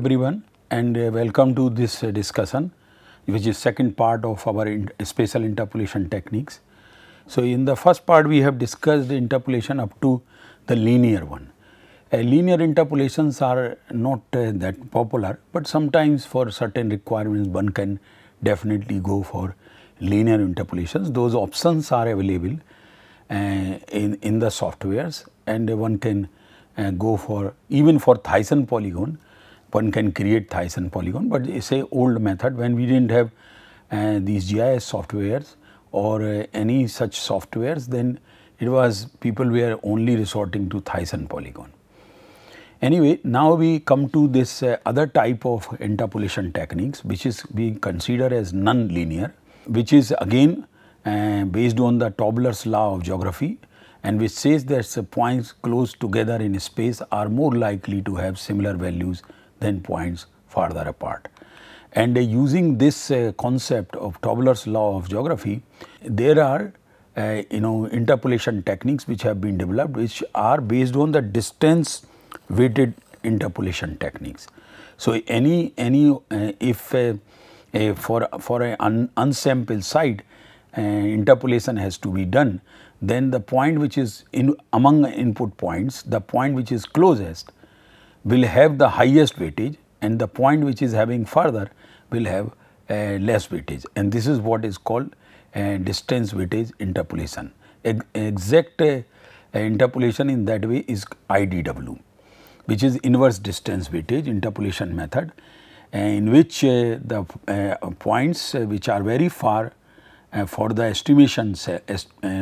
everyone and uh, welcome to this uh, discussion which is second part of our in spatial interpolation techniques. So, in the first part we have discussed interpolation up to the linear one. Uh, linear interpolations are not uh, that popular, but sometimes for certain requirements one can definitely go for linear interpolations. Those options are available uh, in, in the softwares and one can uh, go for even for Thyssen polygon one can create Thyssen polygon, but say old method when we didn't have uh, these GIS softwares or uh, any such softwares, then it was people were only resorting to Thyssen polygon. Anyway, now we come to this uh, other type of interpolation techniques, which is being considered as non-linear, which is again uh, based on the Tobler's law of geography and which says that points close together in space are more likely to have similar values then points farther apart. And uh, using this uh, concept of Tobler's law of geography, there are uh, you know interpolation techniques which have been developed which are based on the distance weighted interpolation techniques. So, any any uh, if uh, uh, for for an un unsampled site interpolation has to be done, then the point which is in among input points, the point which is closest will have the highest weightage and the point which is having further will have uh, less weightage and this is what is called uh, distance weightage interpolation. exact uh, interpolation in that way is IDW which is inverse distance weightage interpolation method in which uh, the uh, points uh, which are very far for the estimation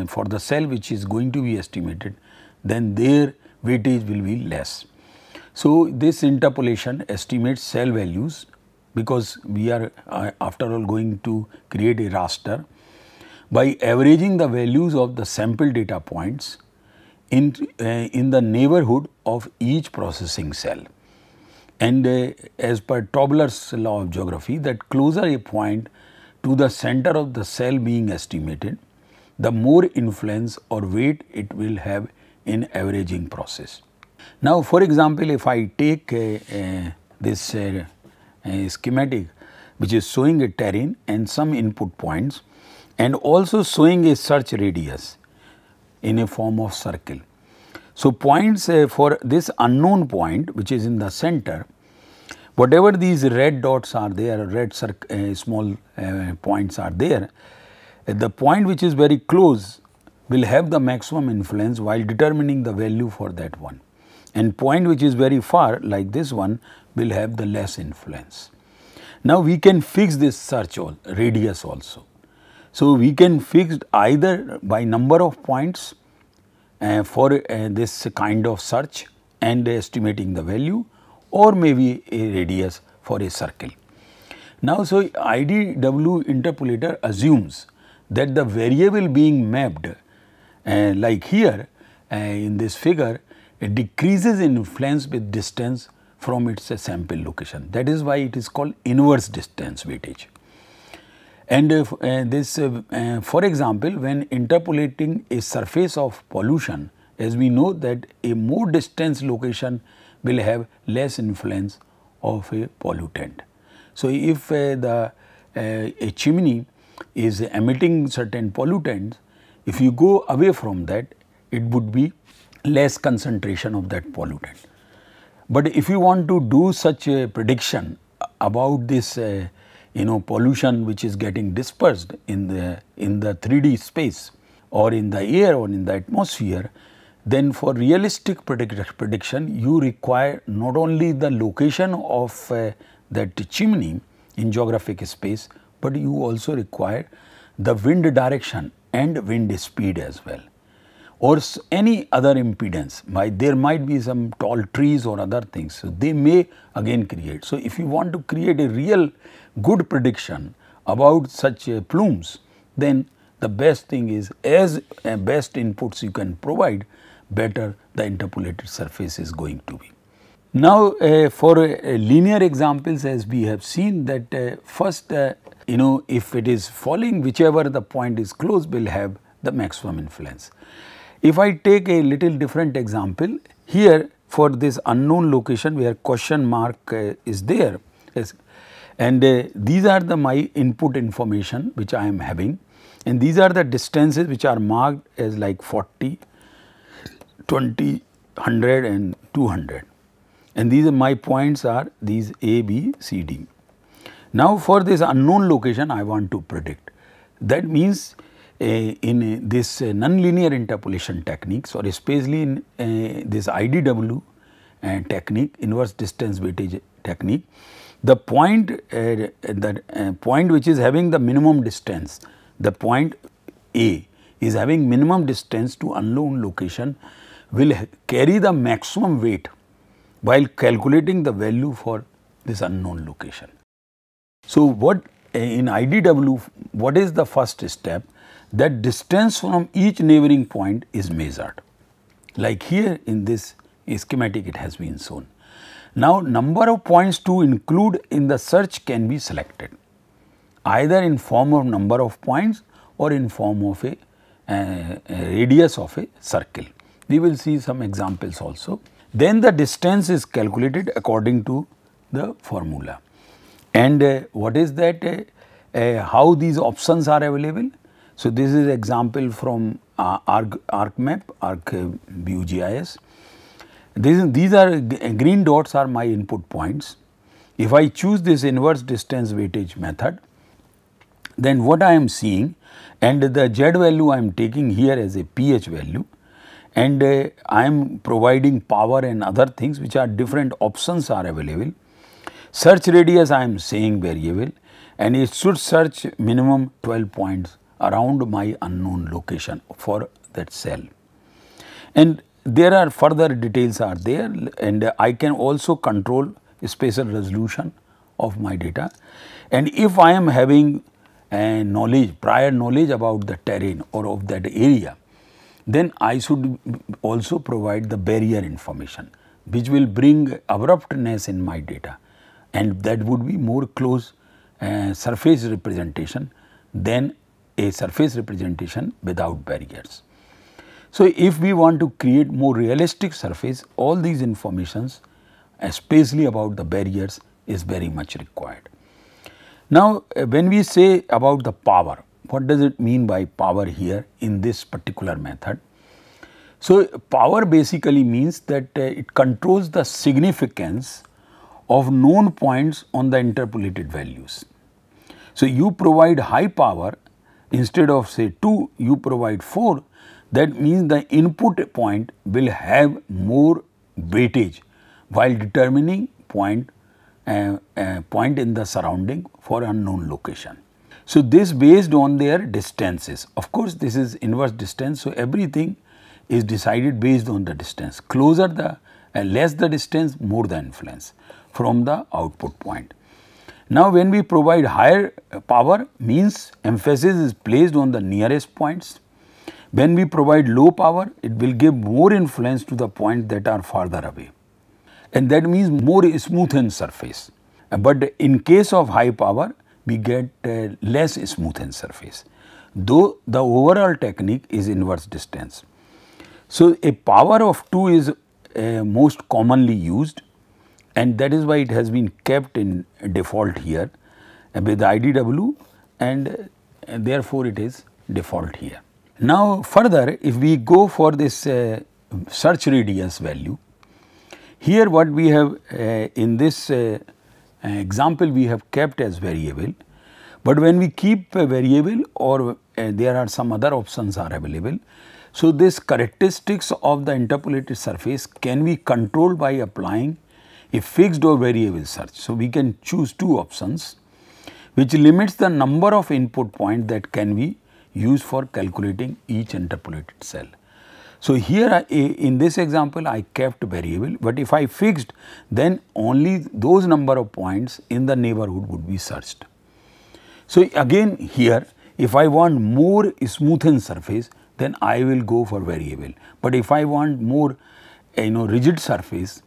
for the cell which is going to be estimated then their weightage will be less. So, this interpolation estimates cell values because we are uh, after all going to create a raster by averaging the values of the sample data points in, uh, in the neighborhood of each processing cell. And uh, as per Tobler's law of geography that closer a point to the center of the cell being estimated, the more influence or weight it will have in averaging process. Now, for example, if I take uh, uh, this uh, schematic which is showing a terrain and some input points and also showing a search radius in a form of circle. So, points uh, for this unknown point which is in the center, whatever these red dots are there, red uh, small uh, points are there, the point which is very close will have the maximum influence while determining the value for that one and point which is very far like this one will have the less influence. Now we can fix this search all, radius also. So we can fix either by number of points uh, for uh, this kind of search and estimating the value or maybe a radius for a circle. Now so IDW interpolator assumes that the variable being mapped uh, like here uh, in this figure it decreases in influence with distance from its sample location. That is why it is called inverse distance weightage. And uh, uh this, uh, uh, for example, when interpolating a surface of pollution, as we know that a more distance location will have less influence of a pollutant. So, if uh, the a chimney is emitting certain pollutants, if you go away from that, it would be less concentration of that pollutant. But if you want to do such a prediction about this, uh, you know, pollution which is getting dispersed in the in the 3D space or in the air or in the atmosphere, then for realistic predict prediction, you require not only the location of uh, that chimney in geographic space, but you also require the wind direction and wind speed as well or any other impedance. Might, there might be some tall trees or other things. So, they may again create. So, if you want to create a real good prediction about such uh, plumes, then the best thing is as uh, best inputs you can provide, better the interpolated surface is going to be. Now, uh, for uh, linear examples as we have seen that uh, first uh, you know if it is falling whichever the point is close will have the maximum influence. If I take a little different example, here for this unknown location where question mark uh, is there, yes, and uh, these are the my input information which I am having and these are the distances which are marked as like 40, 20, 100 and 200 and these are my points are these A, B, C, D. Now for this unknown location I want to predict that means in this uh, nonlinear interpolation techniques or especially in uh, this IDW uh, technique, inverse distance weightage technique, the point, the point which is having the minimum distance, the point A is having minimum distance to unknown location will carry the maximum weight while calculating the value for this unknown location. So, what in IDW, what is the first step? that distance from each neighboring point is measured. Like here in this schematic it has been shown. Now, number of points to include in the search can be selected either in form of number of points or in form of a, a radius of a circle. We will see some examples also. Then the distance is calculated according to the formula. And uh, what is that? Uh, uh how these options are available? So this is example from uh, ArcMap, Arc, BUGIS. Uh, these are green dots are my input points. If I choose this inverse distance weightage method, then what I am seeing and the Z value I am taking here as a pH value and uh, I am providing power and other things which are different options are available. Search radius I am saying variable and it should search minimum 12 points around my unknown location for that cell. And there are further details are there and I can also control spatial resolution of my data. And if I am having a knowledge, prior knowledge about the terrain or of that area, then I should also provide the barrier information which will bring abruptness in my data and that would be more close uh, surface representation than a surface representation without barriers. So, if we want to create more realistic surface, all these informations especially about the barriers is very much required. Now, eh, when we say about the power, what does it mean by power here in this particular method? So, power basically means that eh, it controls the significance of known points on the interpolated values. So, you provide high power instead of say 2 you provide 4 that means the input point will have more weightage while determining point uh, uh, point in the surrounding for unknown location. So, this based on their distances of course, this is inverse distance. So, everything is decided based on the distance closer the uh, less the distance more the influence from the output point. Now, when we provide higher power means emphasis is placed on the nearest points. When we provide low power, it will give more influence to the points that are farther away. And that means more smoothened surface. But in case of high power, we get uh, less smoothened surface, though the overall technique is inverse distance. So, a power of 2 is uh, most commonly used and that is why it has been kept in default here uh, with IDW and, uh, therefore it is default here. Now further if we go for this uh, search radius value, here what we have uh, in this uh, uh example we have kept as variable, but when we keep a variable or there are some other options are available, so this characteristics of the interpolated surface can be controlled by applying a fixed or variable search. So, we can choose two options which limits the number of input point that can be used for calculating each interpolated cell. So, here I, in this example I kept variable, but if I fixed then only those number of points in the neighborhood would be searched. So, again here if I want more smoothened surface then I will go for variable, but if I want more you know rigid surface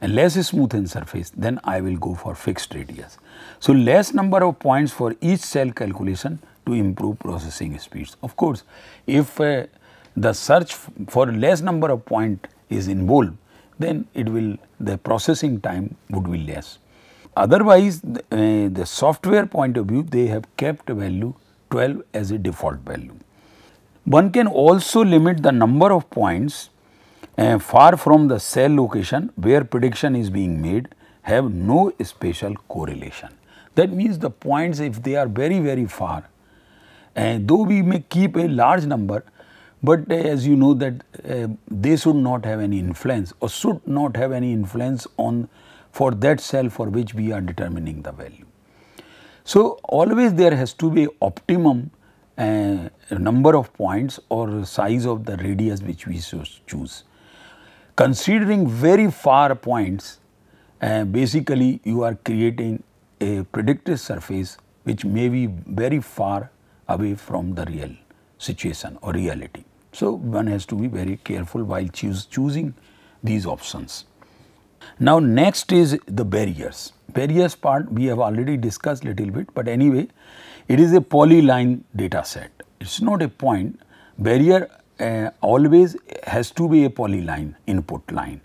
and less in surface, then I will go for fixed radius. So, less number of points for each cell calculation to improve processing speeds. Of course, if uh, the search for less number of point is involved, then it will the processing time would be less. Otherwise, the, uh, the software point of view, they have kept value 12 as a default value. One can also limit the number of points far from the cell location where prediction is being made have no spatial correlation. That means the points if they are very very far and though we may keep a large number but uh, as you know that uh, they should not have any influence or should not have any influence on for that cell for which we are determining the value. So, always there has to be optimum uh, number of points or size of the radius which we choose considering very far points, uh, basically you are creating a predicted surface which may be very far away from the real situation or reality. So, one has to be very careful while choose, choosing these options. Now, next is the barriers. Barriers part we have already discussed little bit, but anyway, it is a polyline data set. It is not a point. Barrier uh, always has to be a polyline input line,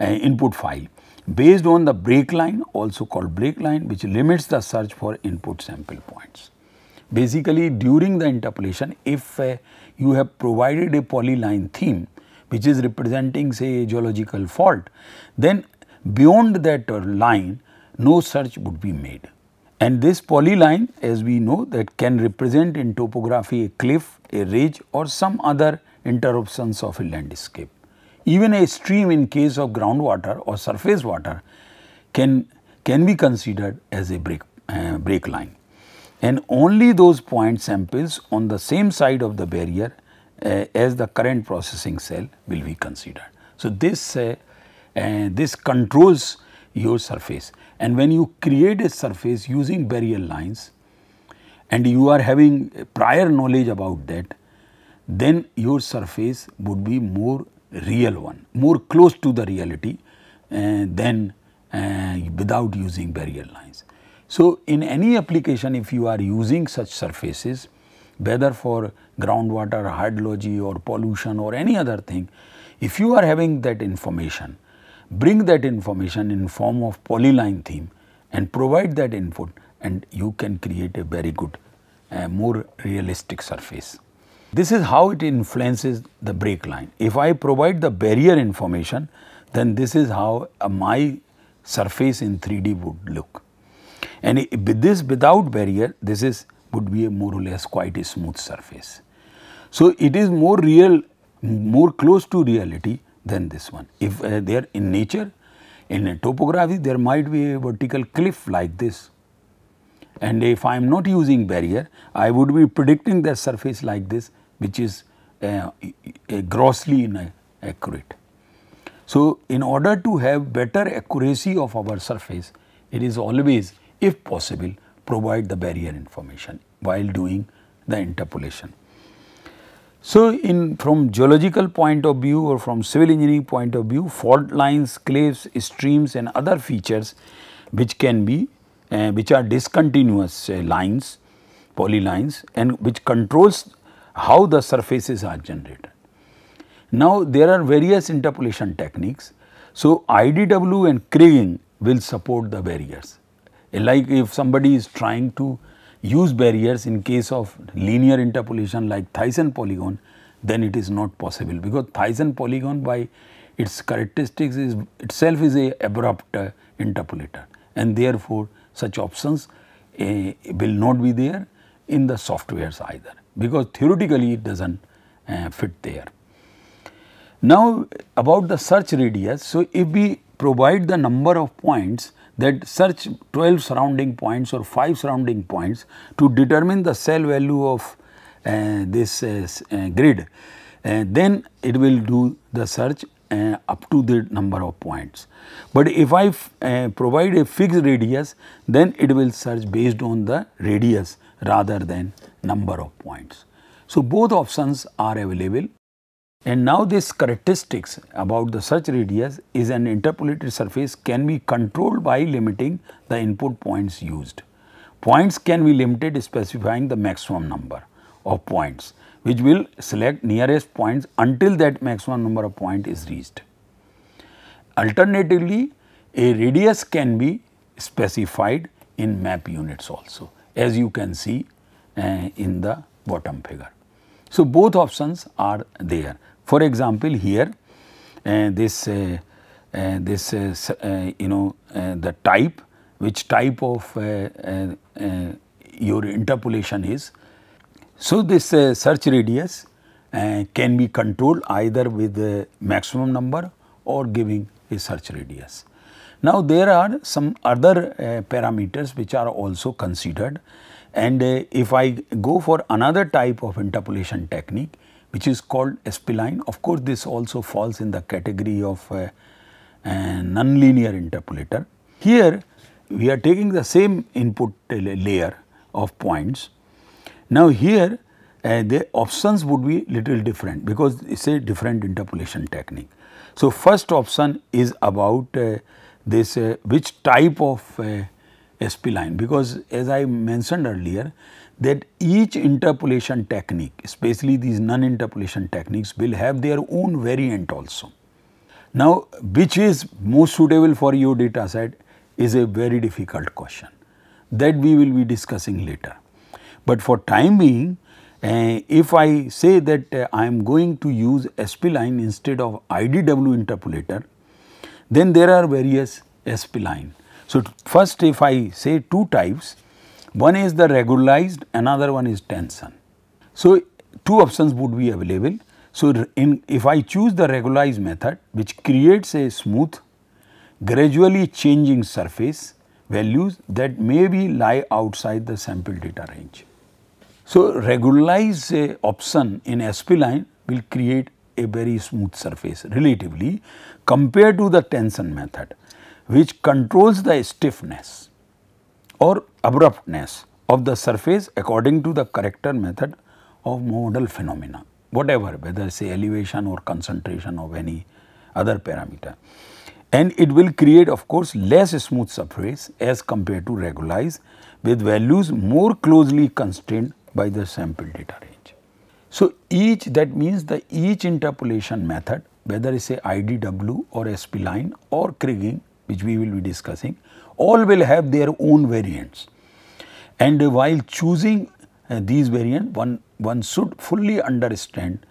uh, input file based on the break line also called break line which limits the search for input sample points. Basically during the interpolation if uh, you have provided a polyline theme which is representing say a geological fault then beyond that uh, line no search would be made. And this polyline as we know that can represent in topography a cliff, a ridge or some other interruptions of a landscape. Even a stream in case of groundwater or surface water can, can be considered as a break, uh, break line. And only those point samples on the same side of the barrier uh, as the current processing cell will be considered. So, this, uh, uh this controls your surface and when you create a surface using barrier lines and you are having prior knowledge about that, then your surface would be more real one, more close to the reality uh, than uh, without using barrier lines. So, in any application if you are using such surfaces whether for groundwater hydrology or pollution or any other thing, if you are having that information, bring that information in form of polyline theme and provide that input and you can create a very good, uh, more realistic surface. This is how it influences the brake line. If I provide the barrier information, then this is how uh, my surface in 3D would look. And this without barrier, this is would be a more or less quite a smooth surface. So it is more real, more close to reality than this one. If uh, they are in nature, in topography, there might be a vertical cliff like this. And if I am not using barrier, I would be predicting the surface like this which is uh, grossly inaccurate. So, in order to have better accuracy of our surface, it is always, if possible, provide the barrier information while doing the interpolation. So, in from geological point of view or from civil engineering point of view, fault lines, cliffs, streams and other features which can be, uh, which are discontinuous uh, lines, polylines and which controls how the surfaces are generated. Now, there are various interpolation techniques. So, IDW and Kriging will support the barriers. Like if somebody is trying to use barriers in case of linear interpolation like Thyssen polygon, then it is not possible because Thyssen polygon by its characteristics is itself is a abrupt uh, interpolator and therefore such options uh, will not be there in the softwares either because theoretically it does not uh, fit there. Now, about the search radius, so if we provide the number of points that search 12 surrounding points or 5 surrounding points to determine the cell value of uh, this uh, uh grid, uh, then it will do the search uh, up to the number of points. But if I uh, provide a fixed radius, then it will search based on the radius rather than number of points. So, both options are available and now this characteristics about the search radius is an interpolated surface can be controlled by limiting the input points used. Points can be limited specifying the maximum number of points which will select nearest points until that maximum number of point is reached. Alternatively, a radius can be specified in map units also as you can see uh, in the bottom figure. So, both options are there. For example, here uh, this, uh, this you know the type which type of your interpolation is. So, this search radius can be controlled either with the maximum number or giving a search radius. Now, there are some other uh, parameters which are also considered and uh, if I go for another type of interpolation technique which is called spline, of course, this also falls in the category of uh, nonlinear interpolator. Here we are taking the same input layer of points. Now, here uh, the options would be little different because it is a different interpolation technique. So, first option is about uh, this which type of uh, SP line because as I mentioned earlier that each interpolation technique especially these non-interpolation techniques will have their own variant also. Now which is most suitable for your data set is a very difficult question that we will be discussing later. But for time being uh, if I say that uh, I am going to use SP line instead of IDW interpolator then there are various spline. So, first if I say two types, one is the regularized, another one is tension. So, two options would be available. So, in, if I choose the regularized method which creates a smooth gradually changing surface values that may be lie outside the sample data range. So, regularized option in SP line will create a very smooth surface relatively compared to the tension method which controls the stiffness or abruptness of the surface according to the corrector method of modal phenomena whatever whether say elevation or concentration of any other parameter and it will create of course less smooth surface as compared to regularize with values more closely constrained by the sample data range. So, each that means the each interpolation method whether it is a IDW or SP line or Kriging which we will be discussing all will have their own variants and uh, while choosing uh, these variants one, one should fully understand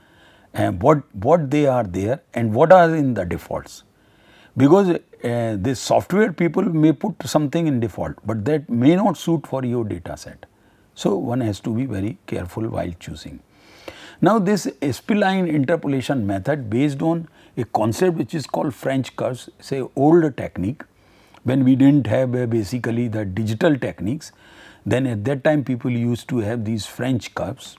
uh, what, what they are there and what are in the defaults because uh, the software people may put something in default, but that may not suit for your data set. So, one has to be very careful while choosing. Now, this spline interpolation method based on a concept which is called French curves, say older technique, when we didn't have uh, basically the digital techniques, then at that time people used to have these French curves.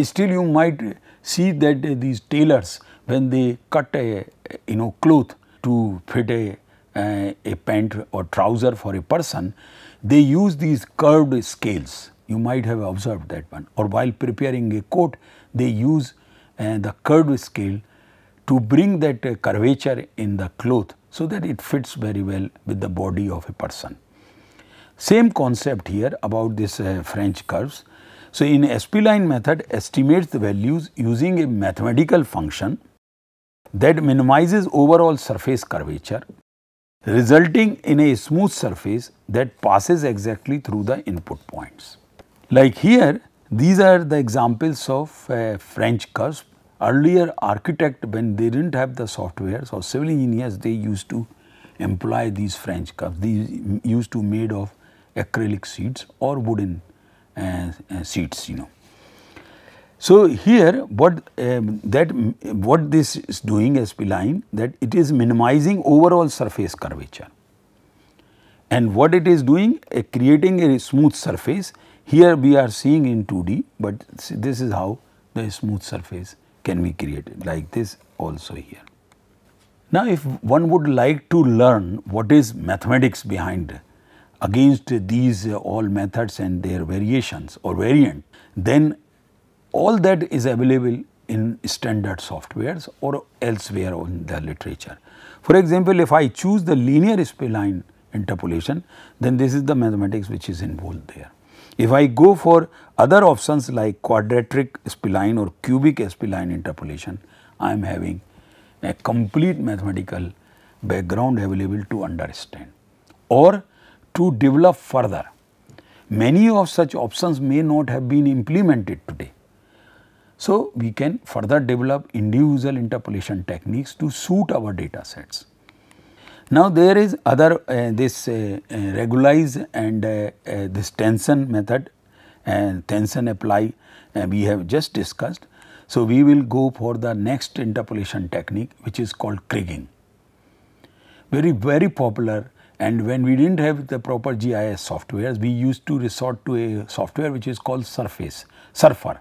Still, you might see that uh, these tailors, when they cut a you know cloth to fit a uh, a pant or trouser for a person, they use these curved scales. You might have observed that one. Or while preparing a coat, they use uh, the curved scale to bring that uh, curvature in the cloth so that it fits very well with the body of a person. Same concept here about this uh, French curves. So, in SPline method estimates the values using a mathematical function that minimizes overall surface curvature resulting in a smooth surface that passes exactly through the input points. Like here these are the examples of uh, French cusp. Earlier architect when they did not have the software, so civil engineers they used to employ these French curves. These used to made of acrylic seats or wooden uh, uh, seats you know. So, here what um, that what this is doing as spline that it is minimizing overall surface curvature and what it is doing uh, creating a smooth surface here we are seeing in 2D, but this is how the smooth surface can be created like this also here. Now, if one would like to learn what is mathematics behind against these uh, all methods and their variations or variant, then all that is available in standard softwares or elsewhere on the literature. For example, if I choose the linear spline interpolation, then this is the mathematics which is involved there. If I go for other options like quadratic spline or cubic spline interpolation, I am having a complete mathematical background available to understand or to develop further. Many of such options may not have been implemented today. So, we can further develop individual interpolation techniques to suit our data sets. Now, there is other uh, this uh, uh, regularize and uh, uh, this tension method and uh, tension apply we have just discussed. So, we will go for the next interpolation technique which is called kriging. Very, very popular and when we did not have the proper GIS softwares, we used to resort to a software which is called Surface, Surfer.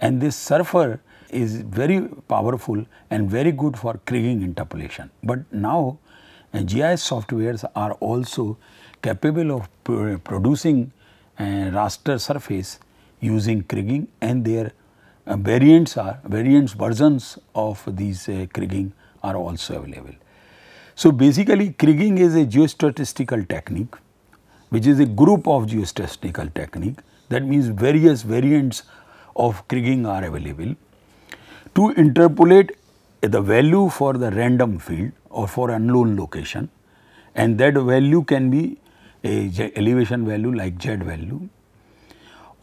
And this Surfer is very powerful and very good for kriging interpolation. But now and GIS softwares are also capable of pr producing uh, raster surface using kriging and their uh, variants are variants versions of these uh, kriging are also available. So, basically kriging is a geostatistical technique which is a group of geostatistical technique that means various variants of kriging are available to interpolate the value for the random field or for unknown location and that value can be a Z elevation value like z value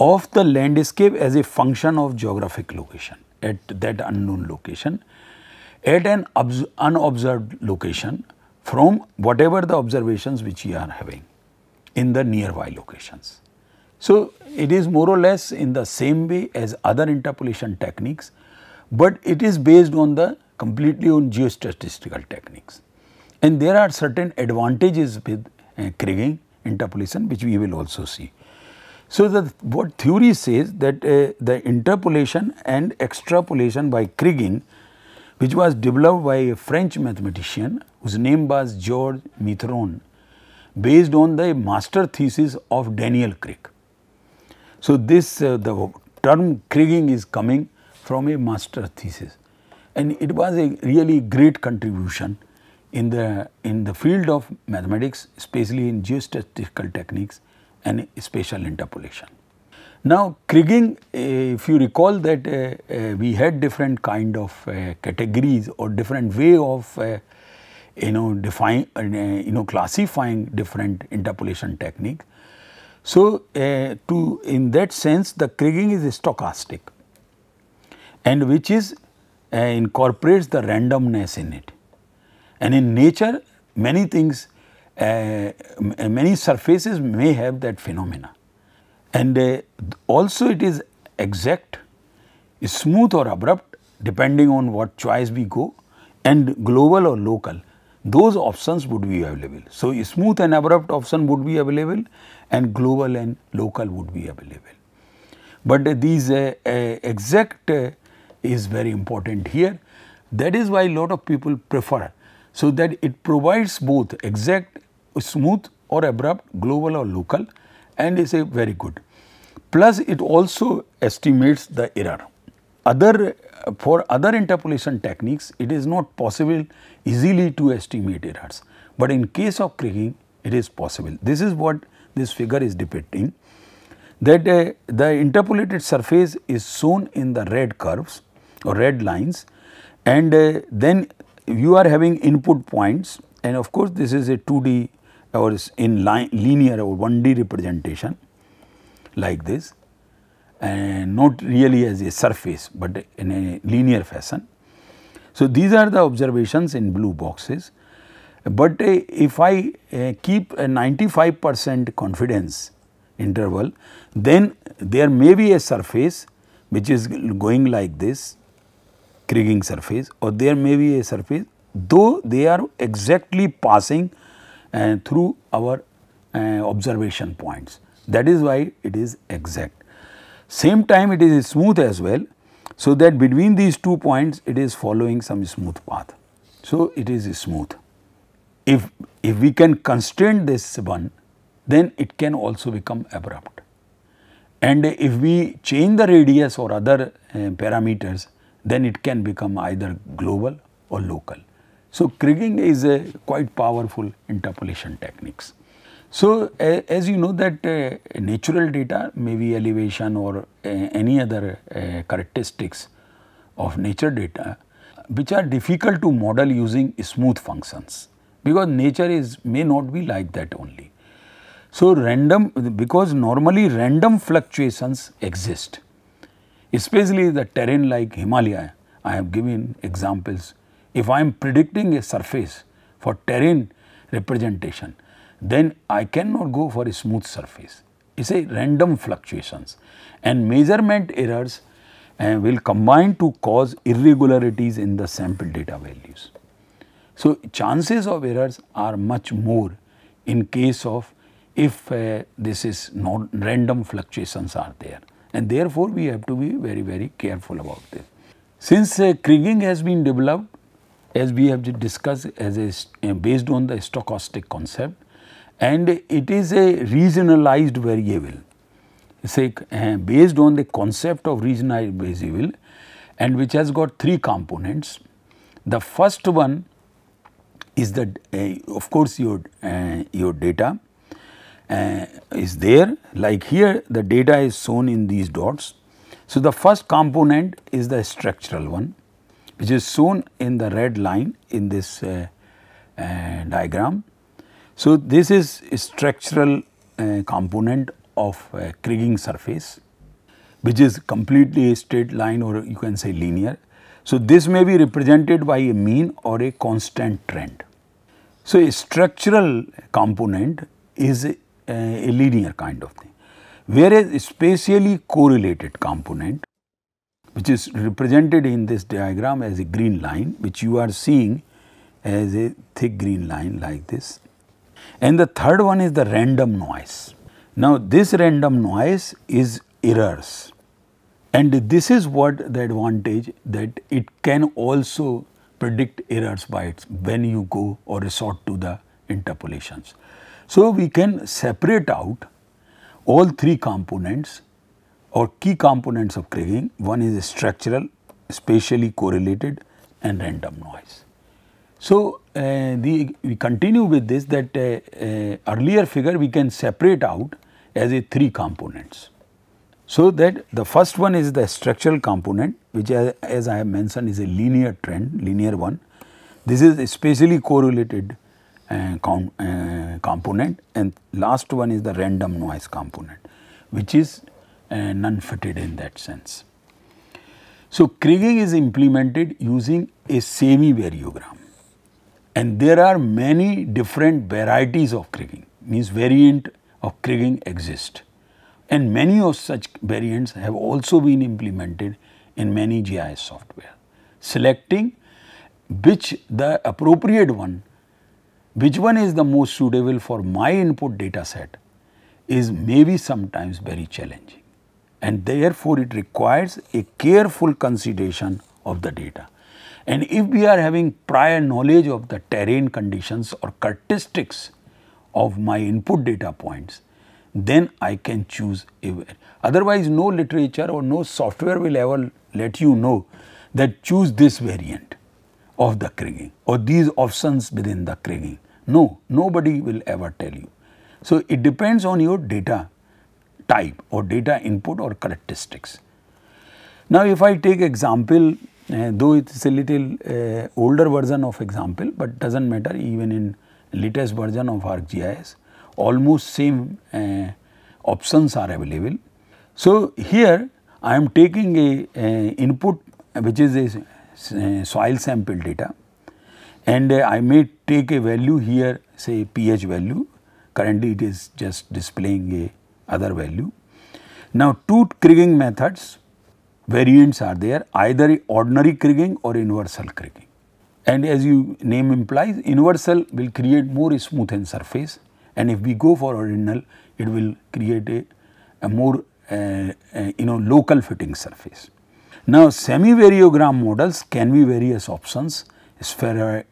of the landscape as a function of geographic location at that unknown location at an unobserved location from whatever the observations which we are having in the nearby locations. So, it is more or less in the same way as other interpolation techniques, but it is based on the completely on geostatistical techniques. And there are certain advantages with uh, kriging interpolation which we will also see. So, the what theory says that uh, the interpolation and extrapolation by kriging which was developed by a French mathematician whose name was George Mithron based on the master thesis of Daniel Craig. So, this uh, the term kriging is coming from a master thesis and it was a really great contribution in the in the field of mathematics, especially in geostatistical techniques and spatial interpolation. Now, Kriging, uh, if you recall that uh, uh, we had different kind of uh, categories or different way of uh, you know define uh, you know classifying different interpolation technique. So, to in that sense the Kriging is stochastic and which is uh, incorporates the randomness in it. And in nature, many things, uh, many surfaces may have that phenomena. And uh, also it is exact, smooth or abrupt depending on what choice we go and global or local, those options would be available. So, smooth and abrupt option would be available and global and local would be available. But these uh, uh, exact uh, is very important here. That is why a lot of people prefer. So that it provides both exact, smooth or abrupt, global or local and is a very good. Plus it also estimates the error. Other for other interpolation techniques, it is not possible easily to estimate errors. But in case of kriging, it is possible. This is what this figure is depicting that uh, the interpolated surface is shown in the red curves or red lines and uh, then you are having input points and of course this is a 2D or in line, linear or 1D representation like this and not really as a surface but in a linear fashion. So these are the observations in blue boxes but uh, if I uh, keep a 95 percent confidence interval then there may be a surface which is going like this cracking surface or there may be a surface though they are exactly passing uh, through our uh, observation points. That is why it is exact. Same time it is smooth as well. So, that between these two points it is following some smooth path. So, it is smooth. If, if we can constrain this one then it can also become abrupt. And if we change the radius or other uh, parameters then it can become either global or local. So, kriging is a quite powerful interpolation techniques. So, uh, as you know that uh, natural data may be elevation or uh, any other uh, characteristics of nature data which are difficult to model using smooth functions because nature is may not be like that only. So, random because normally random fluctuations exist especially the terrain like Himalaya. I have given examples. If I am predicting a surface for terrain representation, then I cannot go for a smooth surface. It's a random fluctuations and measurement errors uh, will combine to cause irregularities in the sample data values. So, chances of errors are much more in case of if uh, this is not random fluctuations are there and therefore we have to be very very careful about this. Since uh, kriging has been developed as we have discussed as a, uh, based on the stochastic concept and it is a regionalized variable say uh, based on the concept of regionalized variable and which has got three components. The first one is that uh, of course your, uh, your data uh, is there like here the data is shown in these dots. So, the first component is the structural one which is shown in the red line in this uh, uh, diagram. So, this is structural uh, component of uh, surface which is completely straight line or you can say linear. So, this may be represented by a mean or a constant trend. So, a structural component is uh, a linear kind of thing. Whereas spatially correlated component which is represented in this diagram as a green line which you are seeing as a thick green line like this. And the third one is the random noise. Now this random noise is errors and this is what the advantage that it can also predict errors by its when you go or resort to the interpolations. So, we can separate out all three components or key components of kriging. One is structural, spatially correlated and random noise. So, uh, the, we continue with this that uh, uh, earlier figure we can separate out as a three components. So, that the first one is the structural component which as, uh, as I have mentioned is a linear trend, linear one. This is spatially correlated uh, com uh, component and last one is the random noise component which is uh, non-fitted in that sense. So, kriging is implemented using a semi-variogram and there are many different varieties of kriging means variant of kriging exist and many of such variants have also been implemented in many GIS software. Selecting which the appropriate one which one is the most suitable for my input data set is maybe sometimes very challenging and therefore it requires a careful consideration of the data. And if we are having prior knowledge of the terrain conditions or characteristics of my input data points, then I can choose Otherwise, no literature or no software will ever let you know that choose this variant of the kriging or these options within the kriging. No, nobody will ever tell you. So, it depends on your data type or data input or characteristics. Now, if I take example, uh, though it is a little uh, older version of example, but does not matter even in latest version of ArcGIS, almost same uh, options are available. So, here I am taking a, a input which is a uh, soil sample data and uh, I may take a value here say pH value currently it is just displaying a other value. Now two kriging methods variants are there either ordinary kriging or universal kriging and as you name implies universal will create more and surface and if we go for ordinal it will create a, a more uh, uh, you know local fitting surface. Now, semi-variogram models can be various options,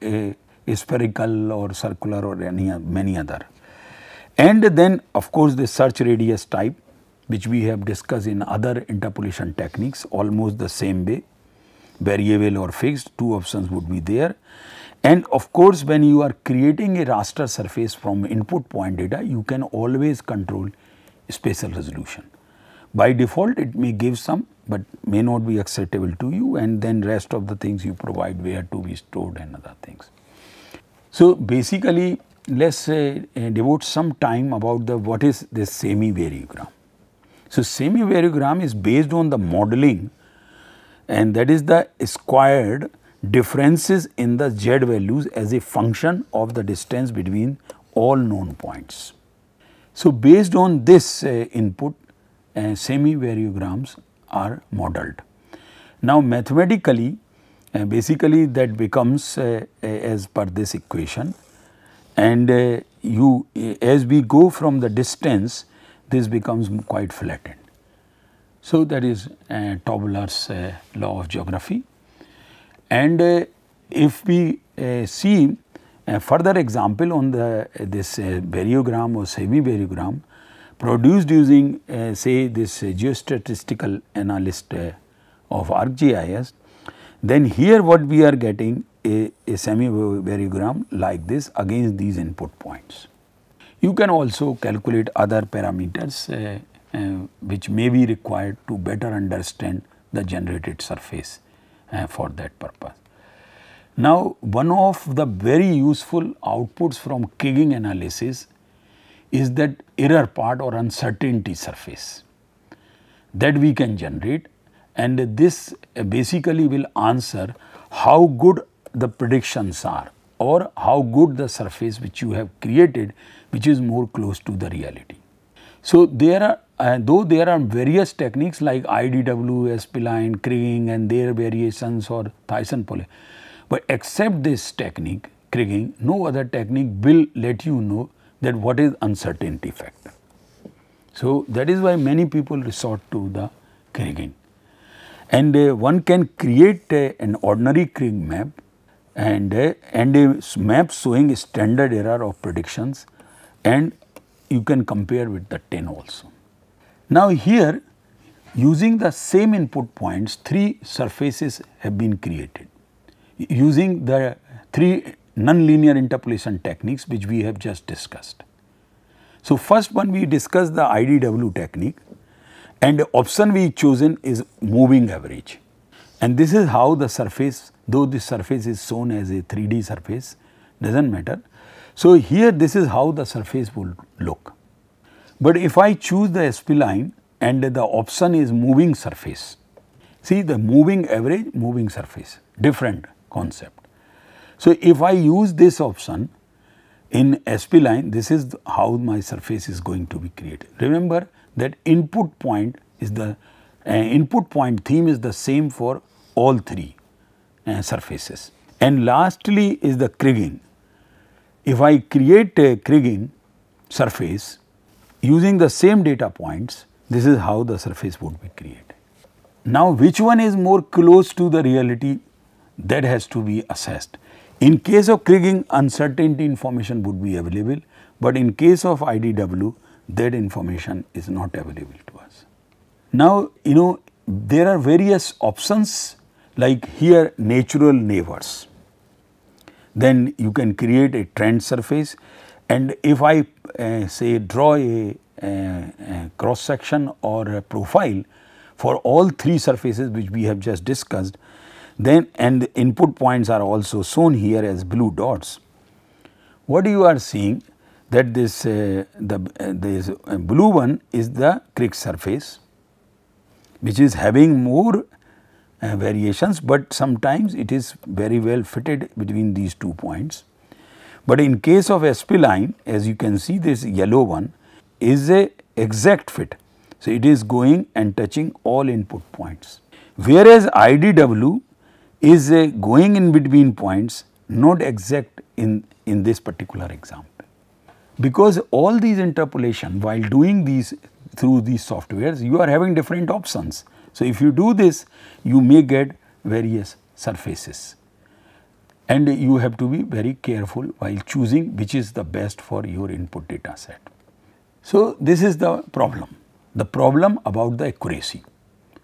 eh, spherical or circular or any many other. And then of course, the search radius type which we have discussed in other interpolation techniques almost the same way variable or fixed two options would be there and of course when you are creating a raster surface from input point data you can always control spatial resolution by default it may give some but may not be acceptable to you and then rest of the things you provide where to be stored and other things. So basically let us say uh, devote some time about the what is this semi-variogram. So semi-variogram is based on the modeling and that is the squared differences in the z values as a function of the distance between all known points. So based on this uh, input uh, semi-variograms are modeled. Now mathematically uh, basically that becomes uh, uh as per this equation and uh, you uh, as we go from the distance this becomes quite flattened. So that is uh, Tobler's law of geography and if we see a further example on the this variogram or semi variogram produced using uh, say this uh, geostatistical analyst uh, of ArcGIS, then here what we are getting a, a semi-variogram like this against these input points. You can also calculate other parameters uh, which may be required to better understand the generated surface for that purpose. Now, one of the very useful outputs from Kigging analysis is that error part or uncertainty surface that we can generate and this uh, basically will answer how good the predictions are or how good the surface which you have created which is more close to the reality. So, there are uh, though there are various techniques like IDW, spline, kriging, and their variations or Thyssen poly but except this technique kriging, no other technique will let you know that what is uncertainty factor. So, that is why many people resort to the Kriging. And uh, one can create uh, an ordinary kriging map and, uh, and a map showing a standard error of predictions and you can compare with the 10 also. Now, here using the same input points, three surfaces have been created. Using the three nonlinear interpolation techniques which we have just discussed. So, first one we discussed the IDW technique and the option we chosen is moving average. And this is how the surface, though the surface is shown as a 3D surface, does not matter. So, here this is how the surface will look. But if I choose the SP line and the option is moving surface, see the moving average, moving surface, different concept. So, if I use this option in SP line, this is how my surface is going to be created. Remember that input point is the uh, input point theme is the same for all three uh, surfaces. And lastly is the kriging. If I create a kriging surface using the same data points, this is how the surface would be created. Now, which one is more close to the reality that has to be assessed. In case of Kriging, uncertainty information would be available, but in case of IDW, that information is not available to us. Now, you know, there are various options like here natural neighbors. Then you can create a trend surface and if I uh, say draw a, a, eh, a eh, cross section or a profile for all three surfaces which we have just discussed, then and the input points are also shown here as blue dots. What you are seeing that this uh, the uh, this uh, blue one is the creek surface which is having more uh, variations, but sometimes it is very well fitted between these two points. But in case of line as you can see this yellow one is a exact fit. So, it is going and touching all input points. Whereas IDW is a going in between points not exact in, in this particular example. Because all these interpolation while doing these through these softwares you are having different options. So, if you do this you may get various surfaces and you have to be very careful while choosing which is the best for your input data set. So, this is the problem, the problem about the accuracy,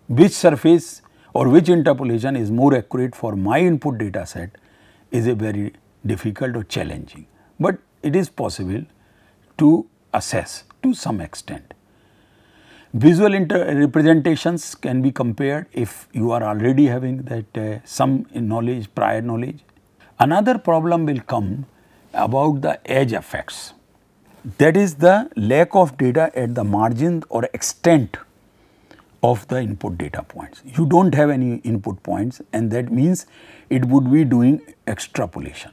which surface or which interpolation is more accurate for my input data set is a very difficult or challenging, but it is possible to assess to some extent. Visual representations can be compared if you are already having that uh, some knowledge, prior knowledge. Another problem will come about the edge effects that is the lack of data at the margin or extent of the input data points. You do not have any input points and that means it would be doing extrapolation.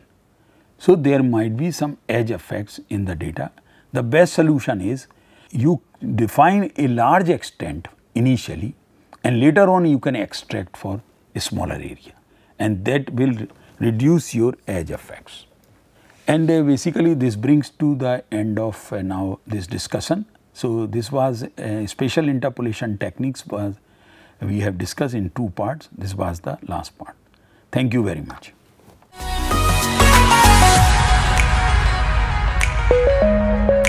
So, there might be some edge effects in the data. The best solution is you define a large extent initially and later on you can extract for a smaller area and that will reduce your edge effects. And uh, basically this brings to the end of uh, now this discussion. So, this was uh, spatial interpolation techniques was we have discussed in two parts. This was the last part. Thank you very much. Thank you.